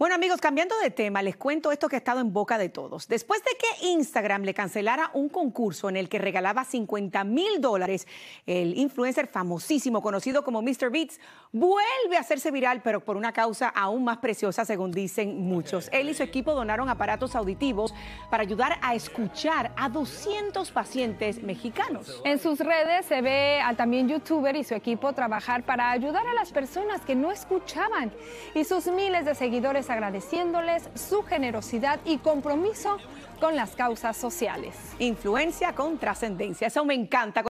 Bueno amigos, cambiando de tema, les cuento esto que ha estado en boca de todos. Después de que Instagram le cancelara un concurso en el que regalaba 50 mil dólares, el influencer famosísimo conocido como Mr. Beats vuelve a hacerse viral, pero por una causa aún más preciosa, según dicen muchos. Él y su equipo donaron aparatos auditivos para ayudar a escuchar a 200 pacientes mexicanos. En sus redes se ve a también youtuber y su equipo trabajar para ayudar a las personas que no escuchaban y sus miles de seguidores agradeciéndoles su generosidad y compromiso con las causas sociales. Influencia con trascendencia, eso me encanta.